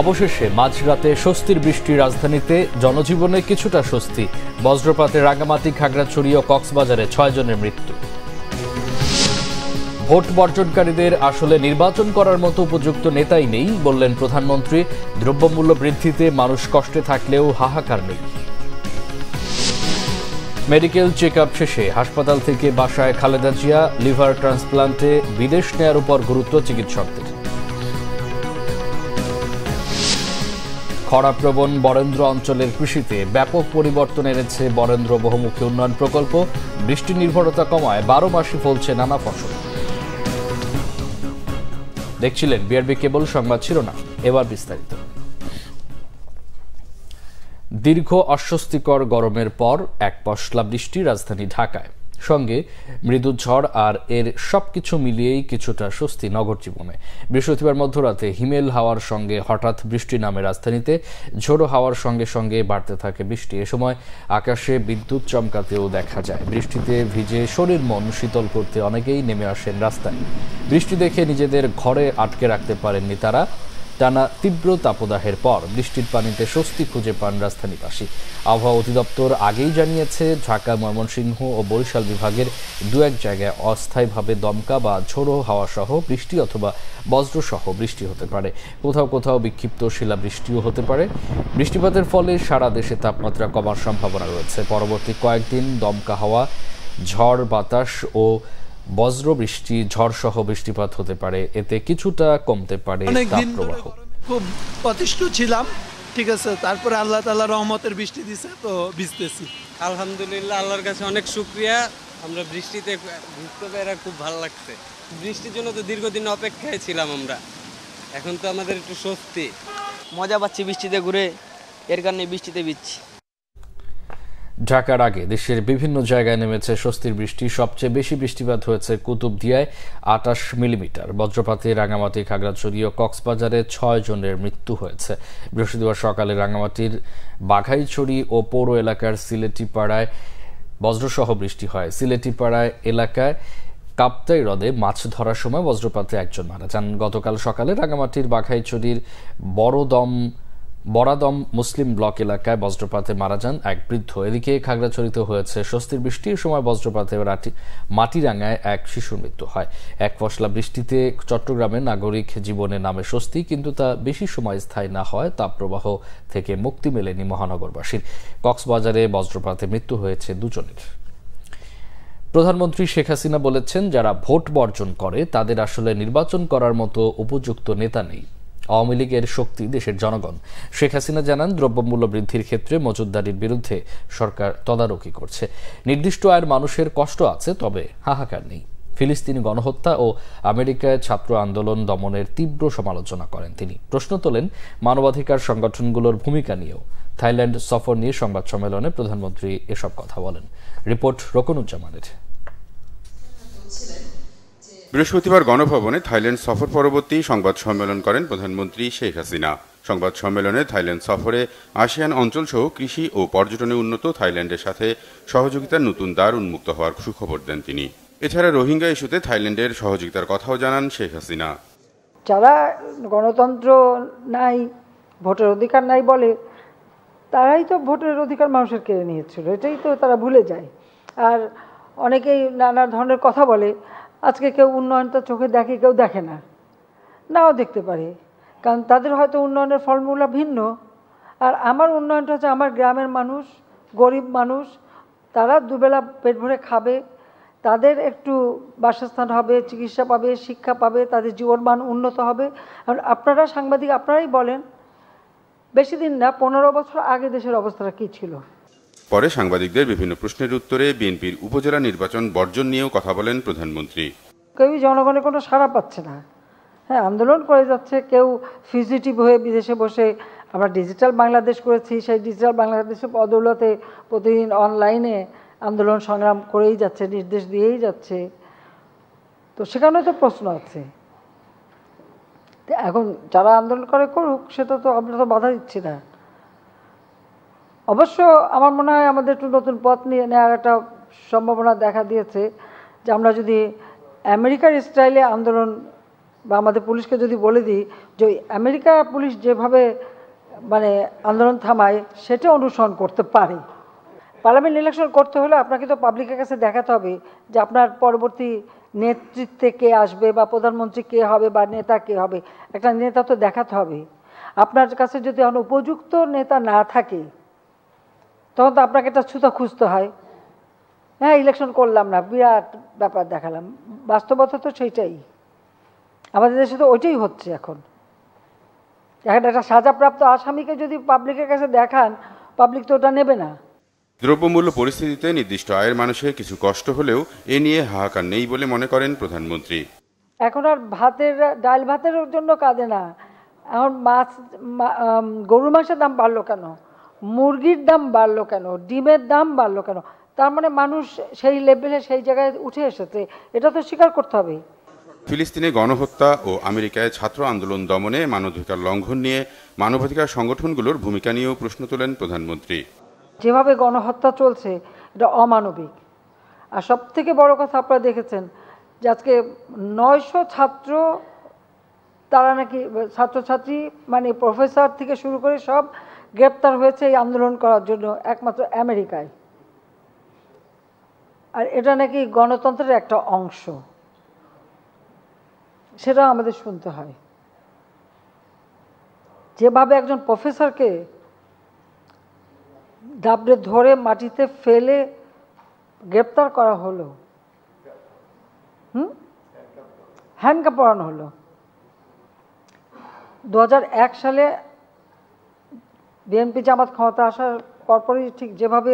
অবশেষে মাঝরাতে স্বস্তির বৃষ্টি রাজধানীতে জনজীবনে কিছুটা স্বস্তি বজ্রপাতে রাঙ্গামাটি খাগড়াছড়ি ও কক্সবাজারে ছয় জনের মৃত্যু ভোট বর্জনকারীদের আসলে নির্বাচন করার মতো উপযুক্ত নেতাই নেই বললেন প্রধানমন্ত্রী দ্রব্যমূল্য বৃদ্ধিতে মানুষ কষ্টে থাকলেও হাহাকার নেই মেডিকেল চেক শেষে হাসপাতাল থেকে বাসায় খালেদা জিয়া লিভার ট্রান্সপ্লান্টে বিদেশ নেয়ার উপর গুরুত্ব চিকিৎসকদের খরাপ্রবণ বরেন্দ্র অঞ্চলের কৃষিতে ব্যাপক পরিবর্তন এনেছে বরেন্দ্র বহুমুখী উন্নয়ন প্রকল্প বৃষ্টি নির্ভরতা কমায় বারো মাসে ফলছে নানা ফসল দেখছিলেন বিআরবি কেবল সংবাদ ছিল না এবার বিস্তারিত দীর্ঘ অস্বস্তিকর গরমের পর এক পশলা বৃষ্টি রাজধানী ঢাকায় সঙ্গে মৃদু ঝড় আর এর সবকিছু মিলিয়েই কিছুটা স্বস্তি নগর জীবনে বৃহস্পতিবার মধ্যরাতে হিমেল হাওয়ার সঙ্গে হঠাৎ বৃষ্টি নামে রাজধানীতে ঝোড়ো হাওয়ার সঙ্গে সঙ্গে বাড়তে থাকে বৃষ্টি এ সময় আকাশে বিদ্যুৎ চমকাতেও দেখা যায় বৃষ্টিতে ভিজে শরীর মন শীতল করতে অনেকেই নেমে আসেন রাস্তায় বৃষ্টি দেখে নিজেদের ঘরে আটকে রাখতে পারেননি তারা টানা তীব্র তাপদাহের পর বৃষ্টির পানিতে স্বস্তি খুঁজে পান রাজধানীবাসী আবহাওয়া অধিদপ্তর আগেই জানিয়েছে ঢাকা ময়মনসিংহ ও বরিশাল বিভাগের দু এক জায়গায় অস্থায়ীভাবে দমকা বা ঝোড়ো হাওয়া সহ বৃষ্টি অথবা বজ্রসহ বৃষ্টি হতে পারে কোথাও কোথাও বিক্ষিপ্ত শিলাবৃষ্টিও হতে পারে বৃষ্টিপাতের ফলে সারা দেশে তাপমাত্রা কমার সম্ভাবনা রয়েছে পরবর্তী কয়েকদিন দমকা হাওয়া ঝড় বাতাস ও বজ্র বৃষ্টি ঝড়সহ বৃষ্টিপাত হতে পারে এতে কিছুটা কমতে পারে তাপপ্রবাহ খুব অতিষ্ঠ ছিলাম ঠিক আছে তারপরে আল্লাহ তাআলা রহমতের বৃষ্টি দিছে তো ভিজতেছি আলহামদুলিল্লাহ আল্লাহর কাছে অনেক শুক্রিয়া আমরা বৃষ্টিতে ভিজতে পেরে খুব ভালো লাগছে বৃষ্টির জন্য তো দীর্ঘদিন অপেক্ষায় ছিলাম আমরা এখন তো আমাদের একটু স্বস্তি মজা পাচ্ছি বৃষ্টিতে ঘুরে এর কারণে বৃষ্টিতে ভিজছি ঢাকার আগে দেশের বিভিন্ন জায়গায় নেমেছে স্বস্তির বৃষ্টি সবচেয়ে বেশি বৃষ্টিপাত হয়েছে কুতুবদিয়ায় আটাশ মিলিমিটার বজ্রপাতে রাঙামাটি খাগড়াছড়ি ও কক্সবাজারে ছয় জনের মৃত্যু হয়েছে বৃহস্পতিবার সকালে রাঙামাটির বাঘাইছড়ি ও পৌর এলাকার সিলেটিপাড়ায় বজ্রসহ বৃষ্টি হয় সিলেটিপাড়ায় এলাকায় কাপ্তাই হ্রদে মাছ ধরার সময় বজ্রপাতে একজন মারা যান গতকাল সকালে রাঙামাটির বাঘাইছড়ির বড়দম বরাদম মুসলিম ব্লক এলাকায় বজ্রপাতে মারা যান এক বৃদ্ধ এদিকে খাগড়াছড়িতে হয়েছে স্বস্তির বৃষ্টির সময় বজ্রপাতে মাটিরাঙ্গায় এক শিশুর মৃত্যু হয় এক ফসলা বৃষ্টিতে চট্টগ্রামের নাগরিক জীবনে নামে স্বস্তি কিন্তু তা বেশি সময় স্থায়ী না হয় তাপপ্রবাহ থেকে মুক্তি মেলেনি মহানগরবাসীর কক্সবাজারে বজ্রপাতে মৃত্যু হয়েছে দুজনের প্রধানমন্ত্রী শেখ হাসিনা বলেছেন যারা ভোট বর্জন করে তাদের আসলে নির্বাচন করার মতো উপযুক্ত নেতা নেই আওয়ামী লীগের শক্তি দেশের জনগণ শেখ হাসিনা জানান দ্রব্যমূল্য বৃদ্ধির ক্ষেত্রে মজুদদারির বিরুদ্ধে সরকার তদারকি করছে নির্দিষ্ট আয়ের মানুষের কষ্ট আছে তবে হাহাকার নেই ফিলিস্তিনি গণহত্যা ও আমেরিকায় ছাত্র আন্দোলন দমনের তীব্র সমালোচনা করেন তিনি প্রশ্ন তোলেন মানবাধিকার সংগঠনগুলোর ভূমিকা নিয়েও থাইল্যান্ড সফর নিয়ে সংবাদ সম্মেলনে প্রধানমন্ত্রী এসব কথা বলেন রিপোর্ট রকনুজ্জামানের বৃহস্পতিবার গণভবনে থাইল্যান্ড সফর পরবর্তী সংবাদ সম্মেলন করেন প্রধানমন্ত্রী শেখ হাসিনা সংবাদ সম্মেলনে থাইল্যান্ড সফরে আসিয়ান অঞ্চলসহ কৃষি ও পর্যটনে উন্নত থাইল্যান্ডের সাথে সহযোগিতার নতুন দ্বার উন্মুক্ত হওয়ার সুখবর দেন তিনি এছাড়া রোহিঙ্গা ইস্যুতে থাইল্যান্ডের সহযোগিতার কথাও জানান শেখ হাসিনা যারা গণতন্ত্র নাই ভোটের অধিকার নাই বলে তারাই তো ভোটের অধিকার মানুষের কেড়ে নিয়েছিল এটাই তো তারা ভুলে যায় আর অনেকেই নানা ধরনের কথা বলে আজকে কেউ উন্নয়নটা চোখে দেখে কেউ দেখে না নাও দেখতে পারে কারণ তাদের হয়তো উন্নয়নের ফলমূল ভিন্ন আর আমার উন্নয়নটা হচ্ছে আমার গ্রামের মানুষ গরিব মানুষ তারা দুবেলা পেট ভরে খাবে তাদের একটু বাসস্থান হবে চিকিৎসা পাবে শিক্ষা পাবে তাদের জীবন মান উন্নত হবে আর আপনারা সাংবাদিক আপনারাই বলেন বেশি দিন না পনেরো বছর আগে দেশের অবস্থাটা কী ছিল পরে সাংবাদিকদের বিভিন্ন প্রশ্নের উত্তরে বিএনপির উপজেলা নির্বাচন বর্জন নিয়েও কথা বলেন প্রধানমন্ত্রী কেউ জনগণের কোনো সাড়া পাচ্ছে না হ্যাঁ আন্দোলন করে যাচ্ছে কেউ ফিজিটিভ হয়ে বিদেশে বসে আমরা ডিজিটাল বাংলাদেশ করেছি সেই ডিজিটাল বাংলাদেশের পদৌলতে প্রতিদিন অনলাইনে আন্দোলন সংগ্রাম করেই যাচ্ছে নির্দেশ দিয়েই যাচ্ছে তো সেখানে তো প্রশ্ন আছে এখন যারা আন্দোলন করে করুক সেটা তো আমরা তো বাধা দিচ্ছি না অবশ্য আমার মনে হয় আমাদের একটু নতুন পথ নিয়ে নেওয়ার একটা সম্ভাবনা দেখা দিয়েছে যে আমরা যদি আমেরিকার স্টাইলে আন্দোলন বা আমাদের পুলিশকে যদি বলে দিই যে আমেরিকা পুলিশ যেভাবে মানে আন্দোলন থামায় সেটা অনুসরণ করতে পারে পার্লামেন্ট ইলেকশন করতে হলে আপনাকে তো পাবলিকের কাছে দেখাতে হবে যে আপনার পরবর্তী নেতৃত্বে কে আসবে বা প্রধানমন্ত্রী কে হবে বা নেতা কে হবে একটা নেতা তো দেখাতে হবে আপনার কাছে যদি উপযুক্ত নেতা না থাকে তখন তো আপনাকে একটা ছুতা খুঁজতে হয় হ্যাঁ ইলেকশন করলাম না বিরাট ব্যাপার দেখালাম বাস্তবতা তো সেইটাই আমাদের দেশে তো ওইটাই হচ্ছে এখন এখন একটা সাজাপ্রাপ্ত আসামিকে যদি পাবলিকের কাছে দেখান পাবলিক তো ওটা নেবে না দ্রব্যমূল্য পরিস্থিতিতে নির্দিষ্ট আয়ের মানুষের কিছু কষ্ট হলেও এ নিয়ে হাহাকার নেই বলে মনে করেন প্রধানমন্ত্রী এখন আর ভাতের ডাল ভাতের জন্য কাঁদে না এখন মাছ গরুর মাংসের দাম বাড়লো কেন মুরগির দাম বাড়লো কেন ডিমের দাম বাড়লো কেন তার মানে মানুষ সেই লেভেলে সেই জায়গায় উঠে এসেছে এটা তো স্বীকার করতে হবে ফিলিস্তিনে গণহত্যা ও আমেরিকায় ছাত্র আন্দোলন দমনে মানবাধিকার লঙ্ঘন নিয়ে মানবাধিকার সংগঠনগুলোর ভূমিকা নিয়েও প্রশ্ন তোলেন প্রধানমন্ত্রী যেভাবে গণহত্যা চলছে এটা অমানবিক আর সব থেকে বড় কথা আপনারা দেখেছেন যে আজকে নয়শো ছাত্র তারা নাকি ছাত্রছাত্রী মানে প্রফেসর থেকে শুরু করে সব গ্রেপ্তার হয়েছে এই আন্দোলন করার জন্য একমাত্র আমেরিকায় আর এটা নাকি গণতন্ত্রের একটা অংশ সেটা আমাদের শুনতে হয় যেভাবে একজন প্রফেসরকে ডাবড়ে ধরে মাটিতে ফেলে গ্রেপ্তার করা হলো হুম হ্যান্ডকাপ পড়ানো হলো দু সালে বিএনপি জামাত ক্ষমতা আসার পরপরই ঠিক যেভাবে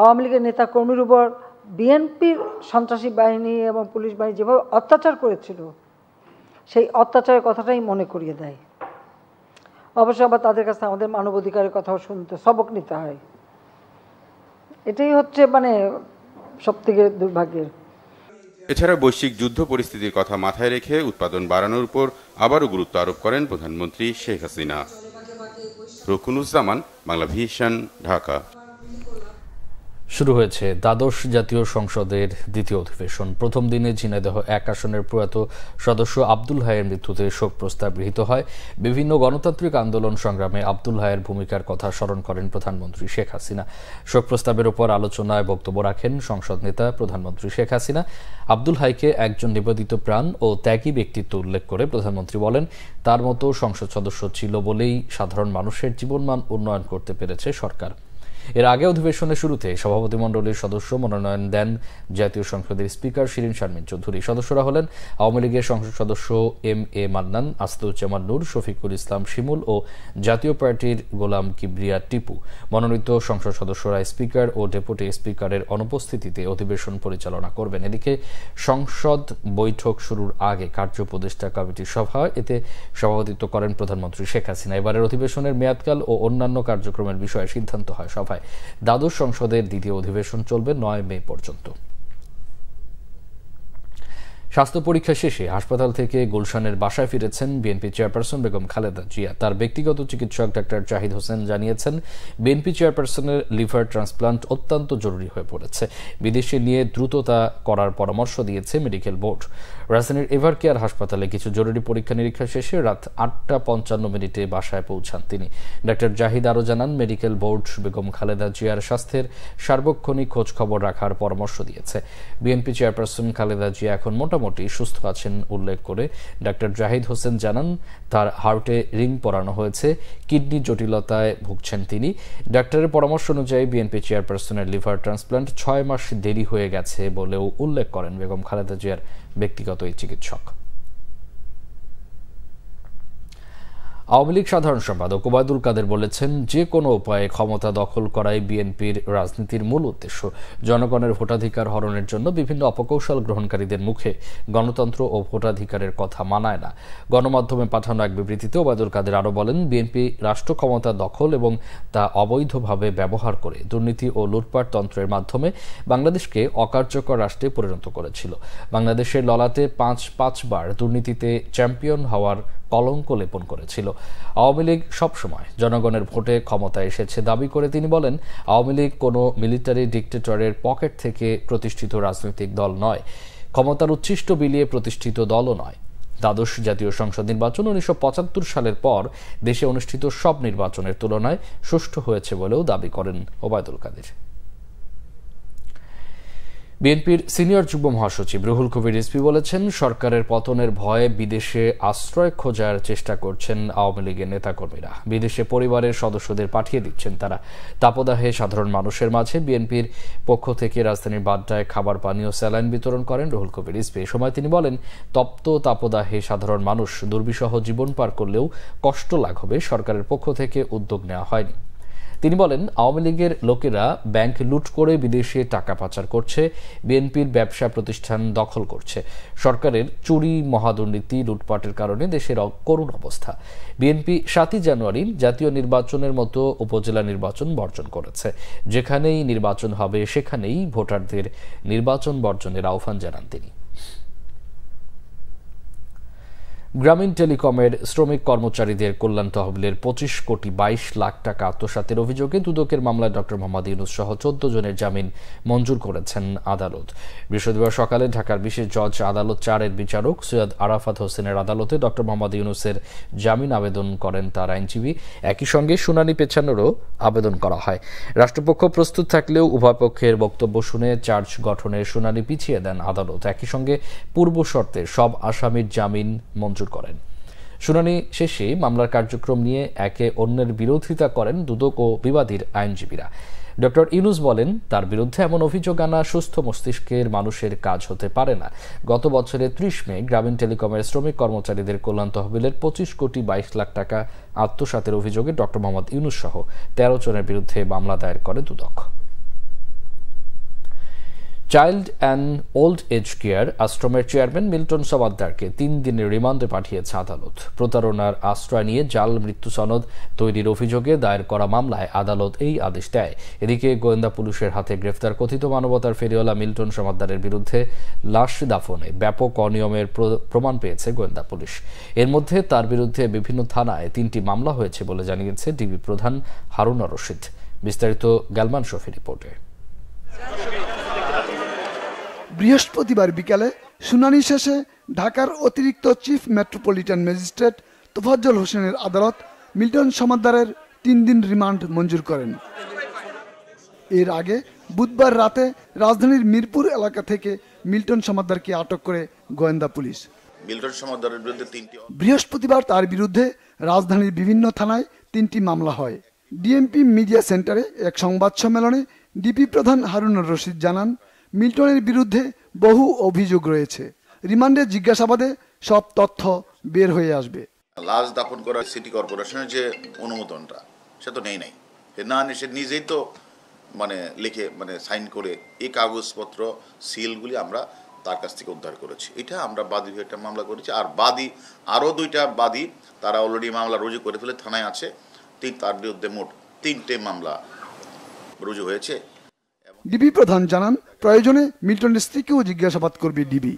আওয়ামী লীগের নেতা কর্মীর উপর বিএনপির সন্ত্রাসী বাহিনী এবং পুলিশ বাহিনী যেভাবে অত্যাচার করেছিল সেই অত্যাচারের কথাটাই মনে করিয়ে দেয় অবশ্য আবার তাদের কাছে আমাদের মানবাধিকারের কথাও শুনতে সবক নিতে হয় এটাই হচ্ছে মানে সবথেকে দুর্ভাগ্যের এছাড়া বৈশ্বিক যুদ্ধ পরিস্থিতির কথা মাথায় রেখে উৎপাদন বাড়ানোর উপর আবারও গুরুত্ব আরোপ করেন প্রধানমন্ত্রী শেখ হাসিনা রকুনুজ্জামান বাংলা ভিশন ঢাকা শুরু হয়েছে দ্বাদশ জাতীয় সংসদের দ্বিতীয় অধিবেশন প্রথম দিনে ঝিনাইদহ এক আসনের প্রয়াত সদস্য আব্দুল হায়ের মৃত্যুতে শোক প্রস্তাব গৃহীত হয় বিভিন্ন গণতান্ত্রিক আন্দোলন সংগ্রামে আব্দুল হায়ের ভূমিকার কথা স্মরণ করেন প্রধানমন্ত্রী শেখ হাসিনা শোক প্রস্তাবের উপর আলোচনায় বক্তব্য রাখেন সংসদ নেতা প্রধানমন্ত্রী শেখ হাসিনা আব্দুল হাইকে একজন নিবেদিত প্রাণ ও ত্যাগী ব্যক্তিত্ব উল্লেখ করে প্রধানমন্ত্রী বলেন তার মতো সংসদ সদস্য ছিল বলেই সাধারণ মানুষের জীবনমান উন্নয়ন করতে পেরেছে সরকার এর আগে অধিবেশনের শুরুতে সভাপতি সভাপতিমণ্ডলীর সদস্য মনোনয়ন দেন জাতীয় সংসদের স্পিকার শিরিন শারমিন চৌধুরী সদস্যরা হলেন আওয়ামী লীগের সংসদ সদস্য এম এ মান্নান আস্তুজ্জামান নূর শফিকুল ইসলাম শিমুল ও জাতীয় পার্টির গোলাম কিবরিয়া টিপু মনোনীত সংসদ সদস্যরা স্পিকার ও ডেপুটি স্পিকারের অনুপস্থিতিতে অধিবেশন পরিচালনা করবেন এদিকে সংসদ বৈঠক শুরুর আগে কার্য উপদেষ্টা কমিটির সভা এতে সভাপতিত্ব করেন প্রধানমন্ত্রী শেখ হাসিনা এবারের অধিবেশনের মেয়াদকাল ও অন্যান্য কার্যক্রমের বিষয়ে সিদ্ধান্ত হয় সভায় হয় দ্বাদশ সংসদের দ্বিতীয় অধিবেশন চলবে নয় মে পর্যন্ত স্বাস্থ্য পরীক্ষা শেষে হাসপাতাল থেকে গুলশানের বাসায় ফিরেছেন বিএনপি চেয়ারপারসন বেগম খালেদা জিয়া তার ব্যক্তিগত চিকিৎসক ডাক্তার জাহিদ হোসেন জানিয়েছেন বিএনপি চেয়ারপারসনের লিভার ট্রান্সপ্লান্ট অত্যন্ত জরুরি হয়ে পড়েছে বিদেশে নিয়ে দ্রুততা করার পরামর্শ দিয়েছে মেডিকেল বোর্ড রাজধানীর এভার কেয়ার হাসপাতালে কিছু জরুরি পরীক্ষা নিরীক্ষা শেষে রাত আটটা পঞ্চান্ন মিনিটে বাসায় পৌঁছান তিনি ডাক্তার জাহিদ আরও জানান মেডিকেল বোর্ড বেগম খালেদা জিয়ার স্বাস্থ্যের সার্বক্ষণিক খোঁজ খবর রাখার পরামর্শ দিয়েছে বিএনপি চেয়ারপারসন খালেদা জিয়া এখন মোটামুটি সুস্থ আছেন উল্লেখ করে ডাক্তার জাহিদ হোসেন জানান তার হার্টে রিং পরানো হয়েছে কিডনি জটিলতায় ভুগছেন তিনি ডাক্তারের পরামর্শ অনুযায়ী বিএনপি চেয়ারপারসনের লিভার ট্রান্সপ্লান্ট ছয় মাস দেরি হয়ে গেছে বলেও উল্লেখ করেন বেগম খালেদা জিয়ার ব্যক্তিগত এই চিকিৎসক আওয়ামী লীগ সাধারণ সম্পাদক ওবায়দুল কাদের বলেছেন যে কোনো উপায়ে ক্ষমতা দখল করাই বিএনপির রাজনীতির মূল উদ্দেশ্য জনগণের ভোটাধিকার হরণের জন্য বিভিন্ন অপকৌশল গ্রহণকারীদের মুখে গণতন্ত্র ও ভোটাধিকারের কথা মানায় না গণমাধ্যমে পাঠানো এক বিবৃতিতে ওবায়দুল কাদের আরও বলেন বিএনপি রাষ্ট্র ক্ষমতা দখল এবং তা অবৈধভাবে ব্যবহার করে দুর্নীতি ও লুটপাট তন্ত্রের মাধ্যমে বাংলাদেশকে অকার্যকর রাষ্ট্রে পরিণত করেছিল বাংলাদেশের ললাতে পাঁচ পাঁচবার দুর্নীতিতে চ্যাম্পিয়ন হওয়ার কলঙ্ক লেপন করেছিল আওয়ামী লীগ সবসময় জনগণের ভোটে ক্ষমতায় এসেছে দাবি করে তিনি বলেন আওয়ামী লীগ কোনো মিলিটারি ডিক্টেটরের পকেট থেকে প্রতিষ্ঠিত রাজনৈতিক দল নয় ক্ষমতার উচ্ছিষ্ট বিলিয়ে প্রতিষ্ঠিত দলও নয় দ্বাদশ জাতীয় সংসদ নির্বাচন উনিশশো সালের পর দেশে অনুষ্ঠিত সব নির্বাচনের তুলনায় সুষ্ঠু হয়েছে বলেও দাবি করেন ওবায়দুল কাদের বিএনপির সিনিয়র যুগ্ম মহাসচিব রুহুল কবির রিজভি বলেছেন সরকারের পতনের ভয়ে বিদেশে আশ্রয় খোঁজার চেষ্টা করছেন আওয়ামী লীগের নেতাকর্মীরা বিদেশে পরিবারের সদস্যদের পাঠিয়ে দিচ্ছেন তারা তাপদাহে সাধারণ মানুষের মাঝে বিএনপির পক্ষ থেকে রাজধানীর বাড্ডায় খাবার পানি ও স্যালাইন বিতরণ করেন রুহুল কবির রিজভি এ সময় তিনি বলেন তপ্ত তাপদাহে সাধারণ মানুষ দুর্বিষহ জীবন পার করলেও কষ্ট লাঘবে সরকারের পক্ষ থেকে উদ্যোগ নেওয়া হয়নি তিনি বলেন আওয়ামী লীগের লোকেরা ব্যাংক লুট করে বিদেশে টাকা পাচার করছে বিএনপির ব্যবসা প্রতিষ্ঠান দখল করছে সরকারের চুরি মহাদুর্নীতি লুটপাটের কারণে দেশের করুণ অবস্থা বিএনপি সাতই জানুয়ারি জাতীয় নির্বাচনের মতো উপজেলা নির্বাচন বর্জন করেছে যেখানেই নির্বাচন হবে সেখানেই ভোটারদের নির্বাচন বর্জনের আহ্বান জানান তিনি গ্রামীণ টেলিকমের শ্রমিক কর্মচারীদের কল্যাণ তহবিলের পঁচিশ কোটি বাইশ লাখ টাকা আত্মসাতের অভিযোগে দুদকের মামলায় ডক্টর মোহাম্মদ ইউনুস সহ চোদ্দ জনের জামিন মঞ্জুর করেছেন আদালত বৃহস্পতিবার সকালে ঢাকার বিশেষ জজ আদালত চারের বিচারক সৈয়দ আরাফাত হোসেনের আদালতে ডক্টর মোহাম্মদ ইউনুসের জামিন আবেদন করেন তার আইনজীবী একই সঙ্গে শুনানি পেছানোরও আবেদন করা হয় রাষ্ট্রপক্ষ প্রস্তুত থাকলেও উভয় পক্ষের বক্তব্য শুনে চার্জ গঠনের শুনানি পিছিয়ে দেন আদালত একই সঙ্গে পূর্ব শর্তে সব আসামির জামিন মঞ্জুর মঞ্জুর করেন শুনানি শেষে মামলার কার্যক্রম নিয়ে একে অন্যের বিরোধিতা করেন দুদক ও বিবাদীর আইনজীবীরা ডক্টর ইউনুস বলেন তার বিরুদ্ধে এমন অভিযোগ আনা সুস্থ মস্তিষ্কের মানুষের কাজ হতে পারে না গত বছরের ত্রিশ মে গ্রামীণ টেলিকমের শ্রমিক কর্মচারীদের কল্যাণ তহবিলের পঁচিশ কোটি বাইশ লাখ টাকা আত্মসাতের অভিযোগে ডক্টর মোহাম্মদ ইউনুস সহ তেরো জনের বিরুদ্ধে মামলা দায়ের করে Dudok child and old age care আশ্রমের চেয়ারম্যান মিল্টন সবাদ্দারকে তিন দিনের রিমান্ডে পাঠিয়েছে আদালত প্রতারণার আশ্রয় নিয়ে জাল মৃত্যু সনদ তৈরির অভিযোগে দায়ের করা মামলায় আদালত এই আদেশ দেয় এদিকে গোয়েন্দা পুলিশের হাতে গ্রেফতার কথিত মানবতার ফেরিওয়ালা মিল্টন সমাদ্দারের বিরুদ্ধে লাশ দাফনে ব্যাপক অনিয়মের প্রমাণ পেয়েছে গোয়েন্দা পুলিশ এর মধ্যে তার বিরুদ্ধে বিভিন্ন থানায় তিনটি মামলা হয়েছে বলে জানিয়েছে ডিবি প্রধান হারুনা রশিদ বিস্তারিত গ্যালমান শফি রিপোর্টে বৃহস্পতিবার বিকালে শুনানি শেষে ঢাকার অতিরিক্ত চিফ মেট্রোপলিটন ম্যাজিস্ট্রেট তোফাজ্জল হোসেনের আদালত মিল্টন সমাদ্দারের তিন দিন রিমান্ড মঞ্জুর করেন এর আগে বুধবার রাতে রাজধানীর মিরপুর এলাকা থেকে মিল্টন সমাদ্দারকে আটক করে গোয়েন্দা পুলিশ বৃহস্পতিবার তার বিরুদ্ধে রাজধানীর বিভিন্ন থানায় তিনটি মামলা হয় ডিএমপি মিডিয়া সেন্টারে এক সংবাদ সম্মেলনে ডিপি প্রধান হারুনুর রশিদ জানান মিল্টনের বিরুদ্ধে বহু অভিযোগ রয়েছে রিমান্ডের জিজ্ঞাসাবাদে সব তথ্য বের হয়ে আসবে লাশ দাফন করা সিটি কর্পোরেশনের যে অনুমোদনটা সে তো নেই নাই না সে নিজেই তো মানে লিখে মানে সাইন করে এই কাগজপত্র সিলগুলি আমরা তার কাছ থেকে উদ্ধার করেছি এটা আমরা বাদী হয়ে একটা মামলা করেছি আর বাদী আরও দুইটা বাদী তারা অলরেডি মামলা রুজু করে ফেলে থানায় আছে তিন তার বিরুদ্ধে মোট তিনটে মামলা রুজু হয়েছে ডিবি প্রধান জানান প্রয়োজনে মিল্টনের স্ত্রীকেও জিজ্ঞাসাবাদ করবে ডিবি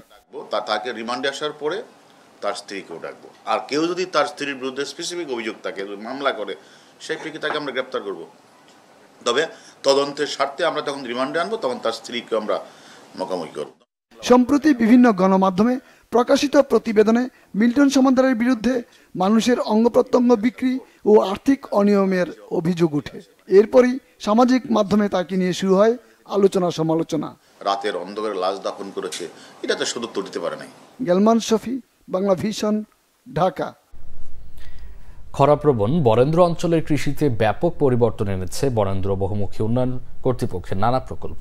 তাকে রিমান্ডে আসার পরে তার স্ত্রীকেও ডাকবো আর কেউ যদি তার স্ত্রীর বিরুদ্ধে স্পেসিফিক অভিযোগ থাকে মামলা করে সেই প্রেক্ষিতে তাকে আমরা গ্রেপ্তার করব তবে তদন্তের স্বার্থে আমরা যখন রিমান্ডে আনবো তখন তার স্ত্রীকে আমরা মোকামুখি করব সম্প্রতি বিভিন্ন গণমাধ্যমে প্রকাশিত প্রতিবেদনে মিল্টন সমন্দারের বিরুদ্ধে মানুষের প্রত্যঙ্গ বিক্রি ও আর্থিক অনিয়মের অভিযোগ উঠে এরপরই সামাজিক মাধ্যমে তাকে নিয়ে শুরু হয় আলোচনা সমালোচনা রাতের অন্ধকারে লাশ দাফন করেছে এটা তো শুধু দিতে পারে নাই গেলমান শফি বাংলা ভিশন ঢাকা খরাপ্রবণ বরেন্দ্র অঞ্চলের কৃষিতে ব্যাপক পরিবর্তন এনেছে বরেন্দ্র বহুমুখী উন্নয়ন কর্তৃপক্ষের নানা প্রকল্প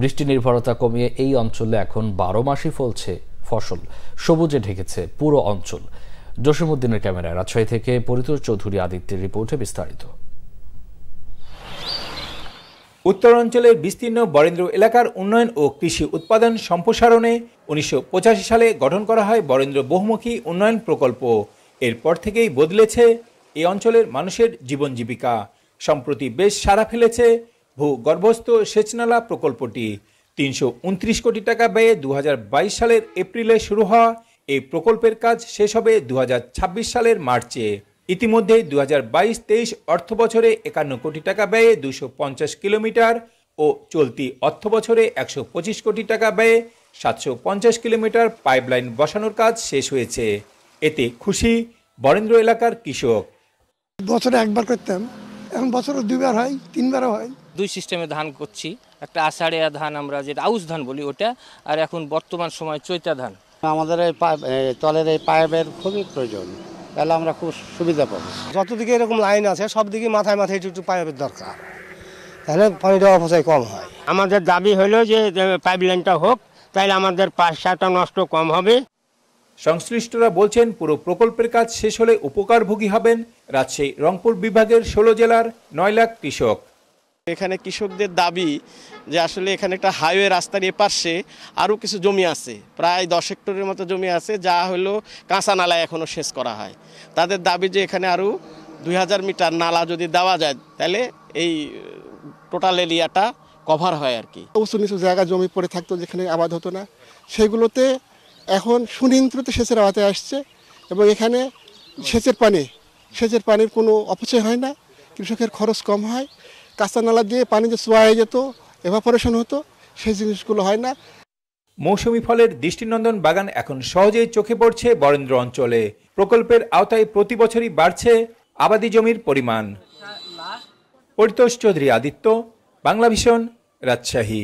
বৃষ্টি নির্ভরতা কমিয়ে এই অঞ্চলে এখন বারো মাসই ফলছে ফসল সবুজে ঢেকেছে পুরো অঞ্চল জসিমুদ্দিনের ক্যামেরায় রাজশাহী থেকে পরিতোষ চৌধুরী আদিত্যের রিপোর্টে বিস্তারিত উত্তরাঞ্চলের বিস্তীর্ণ বরেন্দ্র এলাকার উন্নয়ন ও কৃষি উৎপাদন সম্প্রসারণে উনিশশো সালে গঠন করা হয় বরেন্দ্র বহুমুখী উন্নয়ন প্রকল্প এরপর থেকেই বদলেছে এ অঞ্চলের মানুষের জীবন জীবিকা সম্প্রতি বেশ সাড়া ফেলেছে ভূগর্ভস্থ সেচনালা প্রকল্পটি তিনশো উনত্রিশ কোটি টাকা ব্যয়ে দু সালের এপ্রিলে শুরু হওয়া এই প্রকল্পের কাজ শেষ হবে দু সালের মার্চে ইতিমধ্যে দু হাজার বাইশ তেইশ অর্থ বছরে একান্ন কোটি টাকা ব্যয়ে দুশো পঞ্চাশ কিলোমিটার ও চলতি অর্থ বছরে একশো পঁচিশ কোটি টাকা ব্যয়ে সাতশো পঞ্চাশ কিলোমিটার পাইপলাইন বসানোর কাজ শেষ হয়েছে এতে খুশি বরেন্দ্র এলাকার কৃষক বছরে একবার করতাম এখন বছরে দুইবার হয় তিনবারও হয় দুই সিস্টেমে ধান করছি একটা আষাঢ়িয়া ধান আমরা যেটা আউশ ধান বলি ওটা আর এখন বর্তমান সময় চৈতা ধান আমাদের এই তলের এই পাইপের খুবই প্রয়োজন তাহলে আমরা খুব সুবিধা পাবো যতদিকে এরকম লাইন আছে সব দিকে মাথায় মাথায় একটু একটু পাইপের দরকার তাহলে পানিটা অপচয় কম হয় আমাদের দাবি হলো যে পাইপ লাইনটা হোক তাহলে আমাদের পাশাটা নষ্ট কম হবে সংশ্লিষ্টরা বলছেন পুরো প্রকল্পের কাজ শেষ হলে উপকারভোগী হবেন রাজশাহী রংপুর বিভাগের ষোলো জেলার নয় লাখ কৃষক এখানে কৃষকদের দাবি যে আসলে এখানে একটা হাইওয়ে রাস্তার এপাশে আরও কিছু জমি আছে প্রায় দশ হেক্টরের মতো জমি আছে যা হলো কাঁচা নালায় এখনও শেষ করা হয় তাদের দাবি যে এখানে আরও দুই মিটার নালা যদি দেওয়া যায় তাহলে এই টোটাল এরিয়াটা কভার হয় আর কি উঁচু নিচু জায়গা জমি পড়ে থাকতো যেখানে আবাদ হতো না সেগুলোতে এখন সুনিয়ন্ত্রিত সেচের আওয়াতে আসছে এবং এখানে সেচের পানি সেচের পানির কোনো অপচয় হয় না কৃষকের খরচ কম হয় কাঁচা নালা দিয়ে পানি যে হয়ে যেত এভাপোরেশন হতো সেই জিনিসগুলো হয় না মৌসুমি ফলের দৃষ্টিনন্দন বাগান এখন সহজেই চোখে পড়ছে বরেন্দ্র অঞ্চলে প্রকল্পের আওতায় প্রতি বছরই বাড়ছে আবাদি জমির পরিমাণ পরিতোষ চৌধুরী আদিত্য বাংলা ভীষণ রাজশাহী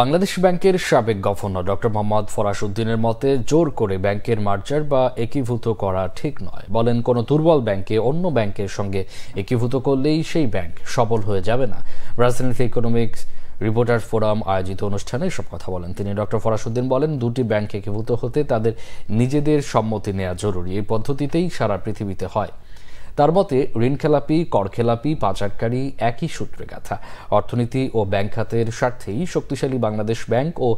বাংলাদেশ ব্যাংকের সাবেক গভর্নর ডক্টর মোহাম্মদ ফরাস উদ্দিনের মতে জোর করে ব্যাংকের মার্জার বা একীভূত করা ঠিক নয় বলেন কোনো দুর্বল ব্যাংকে অন্য ব্যাংকের সঙ্গে একীভূত করলেই সেই ব্যাংক সফল হয়ে যাবে না রাজধানীতে ইকোনমিক্স রিপোর্টার ফোরাম আয়োজিত অনুষ্ঠানে সব কথা বলেন তিনি ডক্টর ফরাসুদ্দিন বলেন দুটি ব্যাংক একীভূত হতে তাদের নিজেদের সম্মতি নেওয়া জরুরি এই পদ্ধতিতেই সারা পৃথিবীতে হয় তার মতে ঋণ খেলাপি কর খেলাপি পাচারকারী একই সূত্রে গাথা অর্থনীতি ও ব্যাংক খাতের স্বার্থেই শক্তিশালী বাংলাদেশ ব্যাংক ও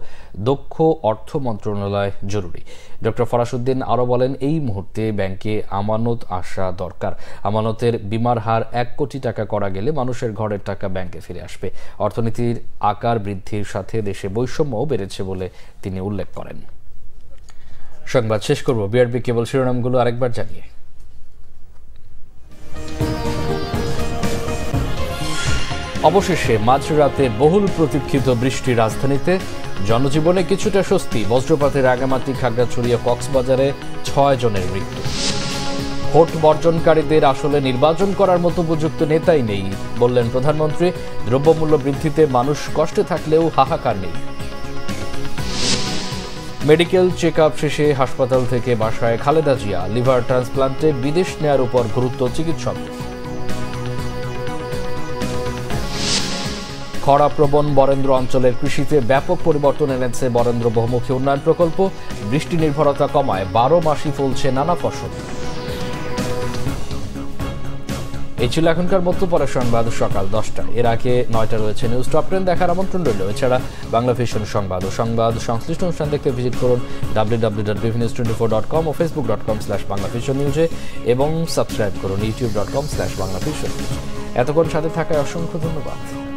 দক্ষ অর্থ মন্ত্রণালয় জরুরি ডক্টর ফরাসুদ্দিন আরও বলেন এই মুহূর্তে ব্যাংকে আমানত আসা দরকার আমানতের বিমার হার এক কোটি টাকা করা গেলে মানুষের ঘরের টাকা ব্যাংকে ফিরে আসবে অর্থনীতির আকার বৃদ্ধির সাথে দেশে বৈষম্যও বেড়েছে বলে তিনি উল্লেখ করেন সংবাদ শেষ করব বিআরবি কেবল শিরোনামগুলো আরেকবার জানিয়ে অবশেষে মাঝরাতে বহুল প্রতীক্ষিত বৃষ্টি রাজধানীতে জনজীবনে কিছুটা স্বস্তি বজ্রপাতের আগামাতি খাগড়াছড়ি কক্সবাজারে ছয় জনের মৃত্যু ভোট বর্জনকারীদের আসলে নির্বাচন করার মতো উপযুক্ত নেতাই নেই বললেন প্রধানমন্ত্রী দ্রব্যমূল্য বৃদ্ধিতে মানুষ কষ্টে থাকলেও হাহাকার নেই মেডিকেল চেক আপ শেষে হাসপাতাল থেকে বাসায় খালেদা জিয়া লিভার ট্রান্সপ্লান্টে বিদেশ নেয়ার উপর গুরুত্ব চিকিৎসক খরাপ্রবণ বরেন্দ্র অঞ্চলের কৃষিতে ব্যাপক পরিবর্তন এনেছে বরেন্দ্র বহুমুখী উন্নয়ন প্রকল্প বৃষ্টি নির্ভরতা কমায় বারো মাসই ফলছে নানা ফসল এই ছিল এখনকার মতো পরে সংবাদ সকাল দশটা এর আগে নয়টা রয়েছে নিউজ টপ টেন দেখার আমন্ত্রণ রইল এছাড়া বাংলা ভিশন সংবাদ ও সংবাদ সংশ্লিষ্ট অনুষ্ঠান দেখতে ভিজিট করুন W W four dot com ও Facebook dot com slash Bangla vision নিউজে এবং সাবস্ক্রাইব করুন YouTube dot com slash Bangla vision news এতক্ষণ সাথে থাকায় অসংখ্য ধন্যবাদ